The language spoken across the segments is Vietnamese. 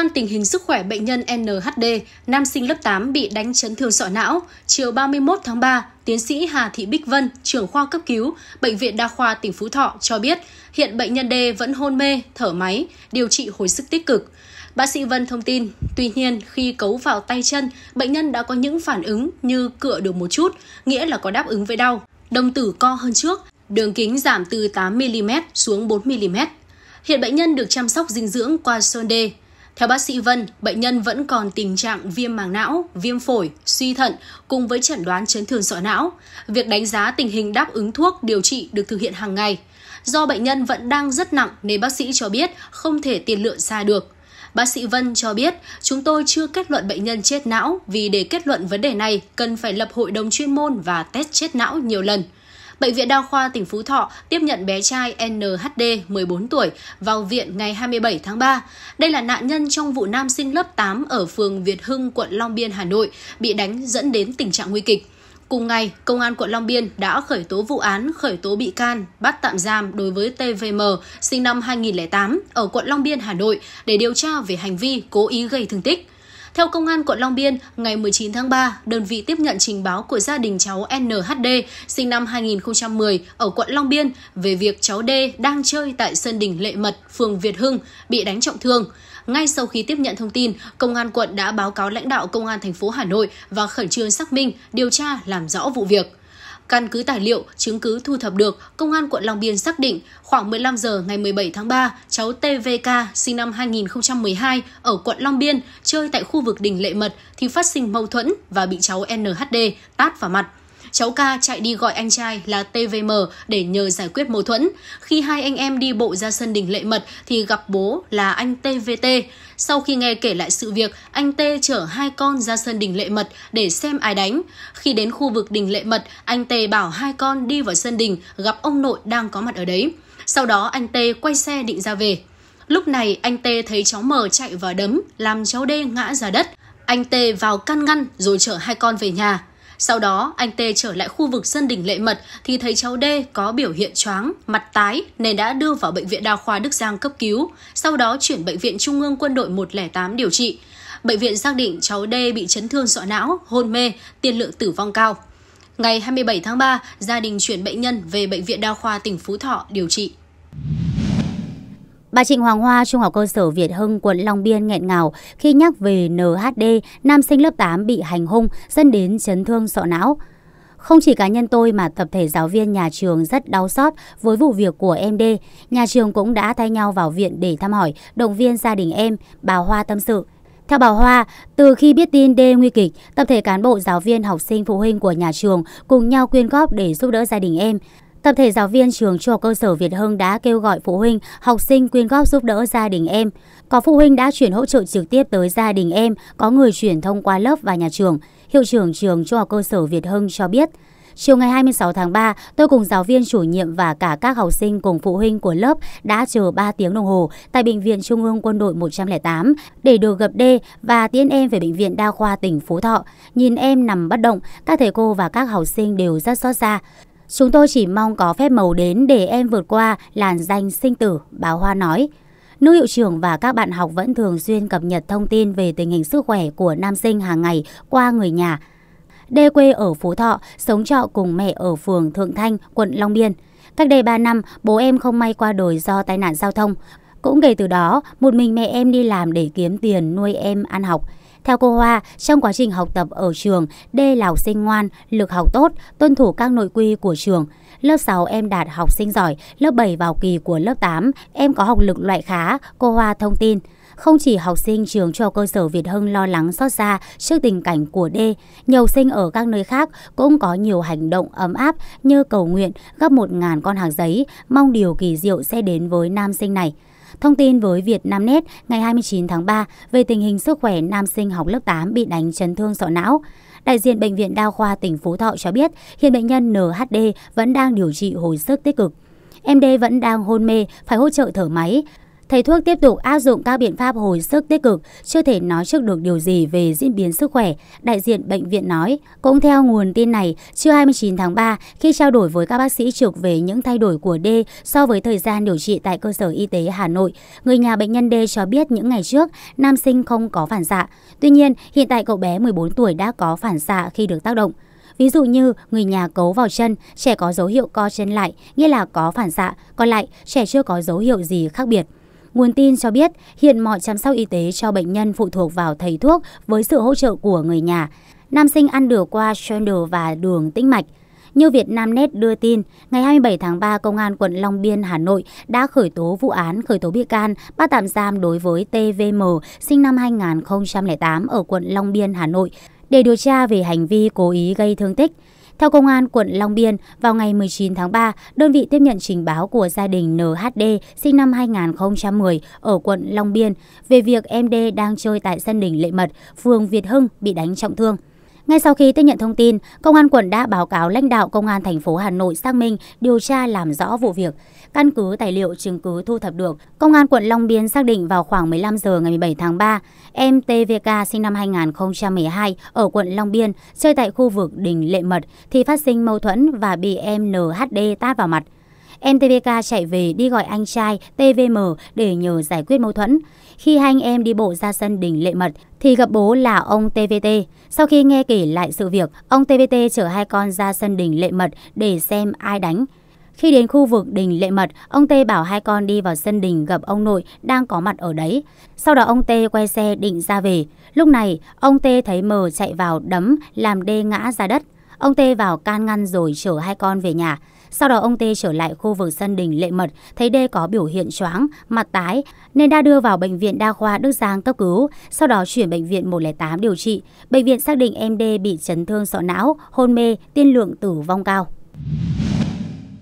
quan tình hình sức khỏe bệnh nhân NHD, nam sinh lớp 8 bị đánh chấn thương sọ não, chiều 31 tháng 3, tiến sĩ Hà Thị Bích Vân, trưởng khoa cấp cứu, Bệnh viện Đa khoa tỉnh Phú Thọ cho biết hiện bệnh nhân D vẫn hôn mê, thở máy, điều trị hồi sức tích cực. Bác sĩ Vân thông tin, tuy nhiên khi cấu vào tay chân, bệnh nhân đã có những phản ứng như cựa được một chút, nghĩa là có đáp ứng với đau. Đồng tử co hơn trước, đường kính giảm từ 8mm xuống 4mm. Hiện bệnh nhân được chăm sóc dinh dưỡng qua sonde, theo bác sĩ Vân, bệnh nhân vẫn còn tình trạng viêm màng não, viêm phổi, suy thận cùng với chẩn đoán chấn thương sọ não. Việc đánh giá tình hình đáp ứng thuốc điều trị được thực hiện hàng ngày. Do bệnh nhân vẫn đang rất nặng nên bác sĩ cho biết không thể tiền lượng xa được. Bác sĩ Vân cho biết, chúng tôi chưa kết luận bệnh nhân chết não vì để kết luận vấn đề này cần phải lập hội đồng chuyên môn và test chết não nhiều lần. Bệnh viện Đa khoa tỉnh Phú Thọ tiếp nhận bé trai NHD 14 tuổi vào viện ngày 27 tháng 3. Đây là nạn nhân trong vụ nam sinh lớp 8 ở phường Việt Hưng, quận Long Biên, Hà Nội bị đánh dẫn đến tình trạng nguy kịch. Cùng ngày, Công an quận Long Biên đã khởi tố vụ án, khởi tố bị can, bắt tạm giam đối với TVM, sinh năm 2008, ở quận Long Biên, Hà Nội, để điều tra về hành vi cố ý gây thương tích. Theo Công an quận Long Biên, ngày 19 tháng 3, đơn vị tiếp nhận trình báo của gia đình cháu NHD, sinh năm 2010 ở quận Long Biên về việc cháu D đang chơi tại sân đỉnh Lệ Mật, phường Việt Hưng bị đánh trọng thương. Ngay sau khi tiếp nhận thông tin, công an quận đã báo cáo lãnh đạo công an thành phố Hà Nội và khẩn trương xác minh, điều tra làm rõ vụ việc. Căn cứ tài liệu, chứng cứ thu thập được, Công an quận Long Biên xác định khoảng 15 giờ ngày 17 tháng 3, cháu TVK sinh năm 2012 ở quận Long Biên chơi tại khu vực đỉnh Lệ Mật thì phát sinh mâu thuẫn và bị cháu NHD tát vào mặt cháu ca chạy đi gọi anh trai là TVM để nhờ giải quyết mâu thuẫn. Khi hai anh em đi bộ ra sân đình lệ mật thì gặp bố là anh TVT. Sau khi nghe kể lại sự việc, anh T chở hai con ra sân đình lệ mật để xem ai đánh. Khi đến khu vực đình lệ mật, anh T bảo hai con đi vào sân đình gặp ông nội đang có mặt ở đấy. Sau đó anh T quay xe định ra về. Lúc này anh T thấy cháu M chạy vào đấm, làm cháu D ngã ra đất. Anh T vào can ngăn rồi chở hai con về nhà. Sau đó, anh Tê trở lại khu vực sân đỉnh Lệ Mật thì thấy cháu D có biểu hiện choáng, mặt tái nên đã đưa vào bệnh viện đa khoa Đức Giang cấp cứu, sau đó chuyển bệnh viện Trung ương Quân đội 108 điều trị. Bệnh viện xác định cháu D bị chấn thương sọ não, hôn mê, tiên lượng tử vong cao. Ngày 27 tháng 3, gia đình chuyển bệnh nhân về bệnh viện đa khoa tỉnh Phú Thọ điều trị. Bà Trịnh Hoàng Hoa, Trung học cơ sở Việt Hưng, quận Long Biên nghẹn ngào khi nhắc về NHD, nam sinh lớp 8 bị hành hung dẫn đến chấn thương sọ não. Không chỉ cá nhân tôi mà tập thể giáo viên nhà trường rất đau xót với vụ việc của em D. Nhà trường cũng đã thay nhau vào viện để thăm hỏi, động viên gia đình em, bà Hoa tâm sự. Theo bà Hoa, từ khi biết tin D nguy kịch, tập thể cán bộ giáo viên, học sinh, phụ huynh của nhà trường cùng nhau quyên góp để giúp đỡ gia đình em. Tập thể giáo viên trường trung học cơ sở Việt Hưng đã kêu gọi phụ huynh, học sinh quyên góp giúp đỡ gia đình em. Có phụ huynh đã chuyển hỗ trợ trực tiếp tới gia đình em, có người chuyển thông qua lớp và nhà trường. Hiệu trưởng trường trung học cơ sở Việt Hưng cho biết, Chiều ngày 26 tháng 3, tôi cùng giáo viên chủ nhiệm và cả các học sinh cùng phụ huynh của lớp đã chờ 3 tiếng đồng hồ tại Bệnh viện Trung ương Quân đội 108 để được gặp D và tiễn em về Bệnh viện Đa khoa tỉnh Phú Thọ. Nhìn em nằm bất động, các thầy cô và các học sinh đều rất xót xa. Chúng tôi chỉ mong có phép màu đến để em vượt qua làn danh sinh tử, bà Hoa nói. Nữ hiệu trưởng và các bạn học vẫn thường xuyên cập nhật thông tin về tình hình sức khỏe của nam sinh hàng ngày qua người nhà. Đê quê ở Phú Thọ, sống trọ cùng mẹ ở phường Thượng Thanh, quận Long Biên. Cách đây 3 năm, bố em không may qua đời do tai nạn giao thông. Cũng kể từ đó, một mình mẹ em đi làm để kiếm tiền nuôi em ăn học. Theo cô Hoa, trong quá trình học tập ở trường, D là học sinh ngoan, lực học tốt, tuân thủ các nội quy của trường. Lớp 6 em đạt học sinh giỏi, lớp 7 vào kỳ của lớp 8, em có học lực loại khá, cô Hoa thông tin. Không chỉ học sinh trường cho cơ sở Việt Hưng lo lắng xót xa trước tình cảnh của D, nhiều sinh ở các nơi khác cũng có nhiều hành động ấm áp như cầu nguyện gấp 1.000 con hàng giấy, mong điều kỳ diệu sẽ đến với nam sinh này. Thông tin với Vietnamnet ngày 29 tháng 3 về tình hình sức khỏe nam sinh học lớp 8 bị đánh chấn thương sọ não. Đại diện Bệnh viện Đa khoa tỉnh Phú Thọ cho biết hiện bệnh nhân NHD vẫn đang điều trị hồi sức tích cực. Em D vẫn đang hôn mê, phải hỗ trợ thở máy. Thầy thuốc tiếp tục áp dụng các biện pháp hồi sức tích cực, chưa thể nói trước được điều gì về diễn biến sức khỏe, đại diện bệnh viện nói. Cũng theo nguồn tin này, trưa 29 tháng 3, khi trao đổi với các bác sĩ trực về những thay đổi của D so với thời gian điều trị tại cơ sở y tế Hà Nội, người nhà bệnh nhân D cho biết những ngày trước, nam sinh không có phản xạ. Tuy nhiên, hiện tại cậu bé 14 tuổi đã có phản xạ khi được tác động. Ví dụ như người nhà cấu vào chân, trẻ có dấu hiệu co chân lại, nghĩa là có phản xạ, còn lại trẻ chưa có dấu hiệu gì khác biệt. Nguồn tin cho biết hiện mọi chăm sóc y tế cho bệnh nhân phụ thuộc vào thầy thuốc với sự hỗ trợ của người nhà. Nam sinh ăn được qua Chandler và đường tĩnh mạch. Như Việt Nam Net đưa tin, ngày 27 tháng 3, Công an quận Long Biên, Hà Nội đã khởi tố vụ án, khởi tố bị can, bắt tạm giam đối với TVM, sinh năm 2008 ở quận Long Biên, Hà Nội, để điều tra về hành vi cố ý gây thương tích. Theo Công an quận Long Biên, vào ngày 19 tháng 3, đơn vị tiếp nhận trình báo của gia đình NHD sinh năm 2010 ở quận Long Biên về việc em D đang chơi tại sân đỉnh Lệ Mật, phường Việt Hưng bị đánh trọng thương. Ngay sau khi tiếp nhận thông tin, công an quận đã báo cáo lãnh đạo công an thành phố Hà Nội xác minh, điều tra làm rõ vụ việc. Căn cứ tài liệu chứng cứ thu thập được, công an quận Long Biên xác định vào khoảng 15 giờ ngày 17 tháng 3, em TVK sinh năm 2012 ở quận Long Biên chơi tại khu vực đình Lệ Mật thì phát sinh mâu thuẫn và bị em NHD tát vào mặt. Em TVK chạy về đi gọi anh trai TVM để nhờ giải quyết mâu thuẫn. Khi hai anh em đi bộ ra sân đình lệ mật thì gặp bố là ông TVT. Sau khi nghe kể lại sự việc, ông TVT chở hai con ra sân đình lệ mật để xem ai đánh. Khi đến khu vực đình lệ mật, ông Tê bảo hai con đi vào sân đình gặp ông nội đang có mặt ở đấy. Sau đó ông Tê quay xe định ra về. Lúc này, ông Tê thấy mờ chạy vào đấm làm đê ngã ra đất. Ông Tê vào can ngăn rồi chở hai con về nhà. Sau đó ông Tê trở lại khu vực sân đình Lệ Mật, thấy đê có biểu hiện choáng, mặt tái nên đã đưa vào bệnh viện đa khoa Đức Giang cấp cứu, sau đó chuyển bệnh viện 108 điều trị. Bệnh viện xác định em đê bị chấn thương sọ não, hôn mê, tiên lượng tử vong cao.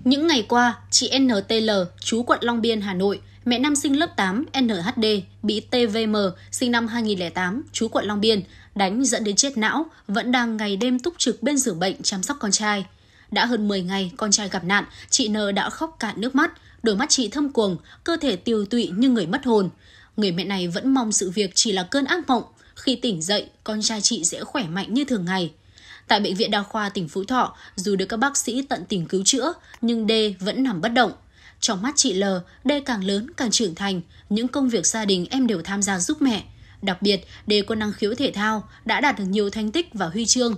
Những ngày qua, chị NTL, chú quận Long Biên, Hà Nội, mẹ nam sinh lớp 8 NHD bị TVM, sinh năm 2008, chú quận Long Biên, đánh dẫn đến chết não, vẫn đang ngày đêm túc trực bên giường bệnh chăm sóc con trai. Đã hơn 10 ngày con trai gặp nạn, chị N đã khóc cạn nước mắt, đôi mắt chị thâm cuồng, cơ thể tiêu tụy như người mất hồn. Người mẹ này vẫn mong sự việc chỉ là cơn ác mộng, khi tỉnh dậy con trai chị sẽ khỏe mạnh như thường ngày. Tại bệnh viện đa khoa tỉnh Phú Thọ, dù được các bác sĩ tận tình cứu chữa, nhưng D vẫn nằm bất động. Trong mắt chị L, D càng lớn càng trưởng thành, những công việc gia đình em đều tham gia giúp mẹ. Đặc biệt, D có năng khiếu thể thao, đã đạt được nhiều thành tích và huy chương.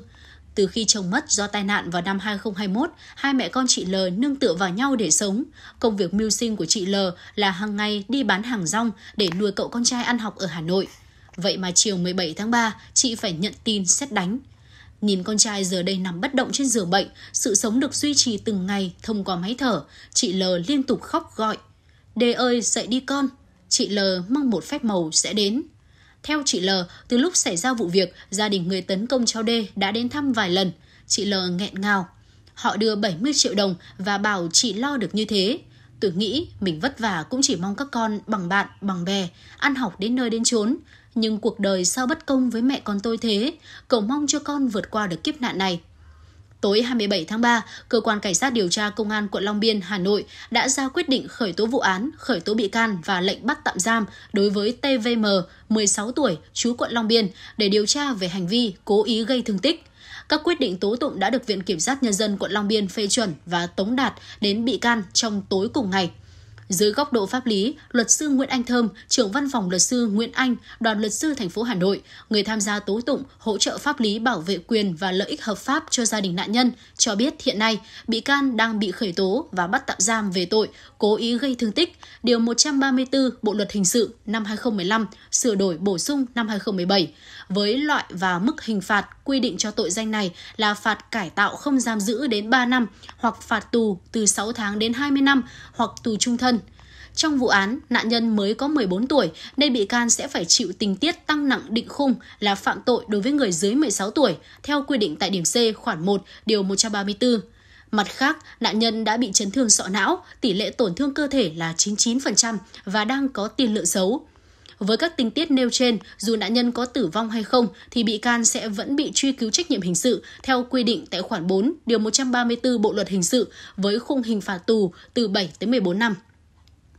Từ khi chồng mất do tai nạn vào năm 2021, hai mẹ con chị L nương tựa vào nhau để sống. Công việc mưu sinh của chị L là hàng ngày đi bán hàng rong để nuôi cậu con trai ăn học ở Hà Nội. Vậy mà chiều 17 tháng 3, chị phải nhận tin xét đánh. Nhìn con trai giờ đây nằm bất động trên giường bệnh, sự sống được duy trì từng ngày thông qua máy thở, chị L liên tục khóc gọi. Đề ơi, dậy đi con, chị L mong một phép màu sẽ đến. Theo chị L, từ lúc xảy ra vụ việc, gia đình người tấn công cháu D đã đến thăm vài lần. Chị L nghẹn ngào. Họ đưa 70 triệu đồng và bảo chị lo được như thế. Tôi nghĩ mình vất vả cũng chỉ mong các con bằng bạn, bằng bè, ăn học đến nơi đến chốn. Nhưng cuộc đời sao bất công với mẹ con tôi thế? Cầu mong cho con vượt qua được kiếp nạn này. Tối 27 tháng 3, Cơ quan Cảnh sát điều tra Công an quận Long Biên, Hà Nội đã ra quyết định khởi tố vụ án, khởi tố bị can và lệnh bắt tạm giam đối với TVM, 16 tuổi, chú quận Long Biên, để điều tra về hành vi cố ý gây thương tích. Các quyết định tố tụng đã được Viện Kiểm sát Nhân dân quận Long Biên phê chuẩn và tống đạt đến bị can trong tối cùng ngày. Dưới góc độ pháp lý, luật sư Nguyễn Anh Thơm, trưởng văn phòng luật sư Nguyễn Anh, đoàn luật sư thành phố Hà Nội, người tham gia tố tụng hỗ trợ pháp lý bảo vệ quyền và lợi ích hợp pháp cho gia đình nạn nhân, cho biết hiện nay bị can đang bị khởi tố và bắt tạm giam về tội cố ý gây thương tích, điều 134 Bộ luật hình sự năm 2015 sửa đổi bổ sung năm 2017 với loại và mức hình phạt quy định cho tội danh này là phạt cải tạo không giam giữ đến 3 năm hoặc phạt tù từ 6 tháng đến 20 năm hoặc tù trung thân. Trong vụ án, nạn nhân mới có 14 tuổi nên bị can sẽ phải chịu tình tiết tăng nặng định khung là phạm tội đối với người dưới 16 tuổi theo quy định tại điểm C khoản 1 điều 134. Mặt khác, nạn nhân đã bị chấn thương sọ não, tỷ lệ tổn thương cơ thể là 99% và đang có tiền lượng xấu. Với các tình tiết nêu trên, dù nạn nhân có tử vong hay không thì bị can sẽ vẫn bị truy cứu trách nhiệm hình sự theo quy định tại khoản 4, điều 134 Bộ luật hình sự với khung hình phạt tù từ 7 tới 14 năm.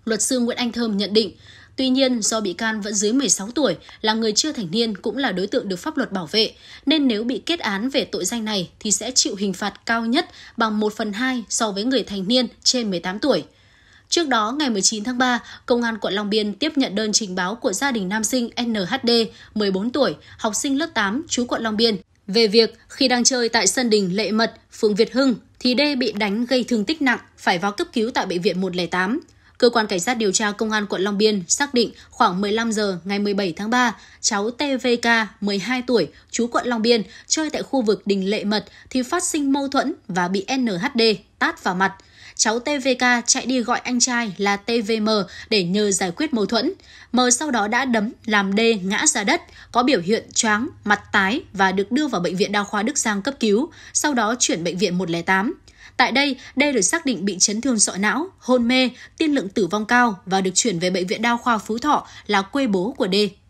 Luật sư Nguyễn Anh Thơm nhận định, Tuy nhiên, do bị can vẫn dưới 16 tuổi, là người chưa thành niên cũng là đối tượng được pháp luật bảo vệ, nên nếu bị kết án về tội danh này thì sẽ chịu hình phạt cao nhất bằng 1 phần 2 so với người thành niên trên 18 tuổi. Trước đó, ngày 19 tháng 3, Công an quận Long Biên tiếp nhận đơn trình báo của gia đình nam sinh NHD, 14 tuổi, học sinh lớp 8, chú quận Long Biên, về việc khi đang chơi tại sân đình Lệ Mật, phường Việt Hưng, thì D bị đánh gây thương tích nặng, phải vào cấp cứu tại bệnh viện 108. Cơ quan Cảnh sát điều tra Công an quận Long Biên xác định khoảng 15 giờ ngày 17 tháng 3, cháu TVK, 12 tuổi, chú quận Long Biên, chơi tại khu vực đình Lệ Mật thì phát sinh mâu thuẫn và bị NHD tát vào mặt – cháu TVK chạy đi gọi anh trai là TVM để nhờ giải quyết mâu thuẫn. M sau đó đã đấm làm D ngã ra đất, có biểu hiện choáng, mặt tái và được đưa vào bệnh viện đa khoa Đức Giang cấp cứu, sau đó chuyển bệnh viện 108. Tại đây, D được xác định bị chấn thương sọ não, hôn mê, tiên lượng tử vong cao và được chuyển về bệnh viện đa khoa Phú Thọ là quê bố của D